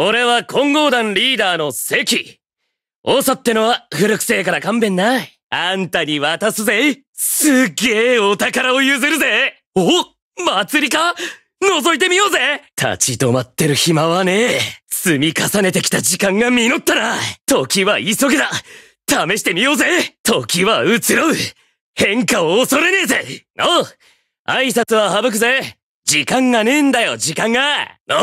俺は混合団リーダーの関。おさってのは古くせえから勘弁な。あんたに渡すぜ。すげえお宝を譲るぜ。お祭りか覗いてみようぜ立ち止まってる暇はねえ。積み重ねてきた時間が実ったな。時は急げだ。試してみようぜ時は移ろう。変化を恐れねえぜ。の挨拶は省くぜ。時間がねえんだよ、時間が。の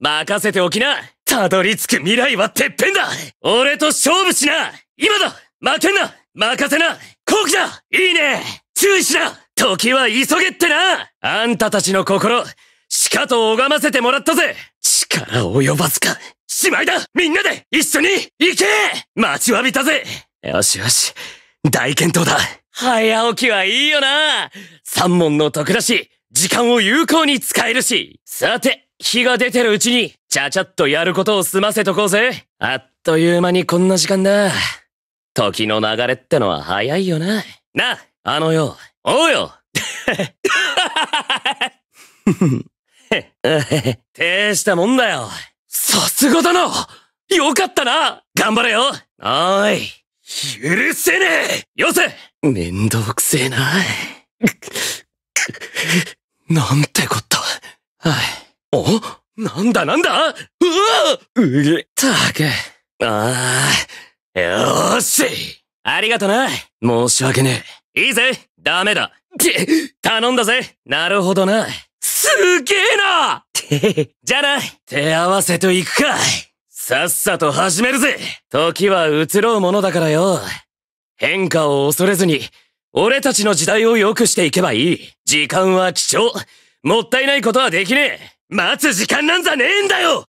任せておきなたどり着く未来はてっぺんだ俺と勝負しな今だ負けんな任せな好機だいいね注意しな時は急げってなあんたたちの心、しかと拝ませてもらったぜ力及ばずかしまいだみんなで一緒に行け待ちわびたぜよしよし、大健闘だ早起きはいいよな三門の徳だし、時間を有効に使えるし。さて、日が出てるうちにちゃちゃっとやることを済ませとこうぜ。あっという間にこんな時間だ。時の流れってのは早いよな。な、あのよ、おうよ。て したもんだよ。さすがだなよかったな頑張れよおーい許せねえよせめんどくせえな。なんてこった。はい。おなんだなんだうわうげたく。ああ、よーし。ありがとな。申し訳ねえ。いいぜ。ダメだ。って頼んだぜ。なるほどな。すげえなて、じゃあな、手合わせと行くか。さっさと始めるぜ。時は移ろうものだからよ。変化を恐れずに、俺たちの時代を良くしていけばいい。時間は貴重。もったいないことはできねえ。待つ時間なんざねえんだよ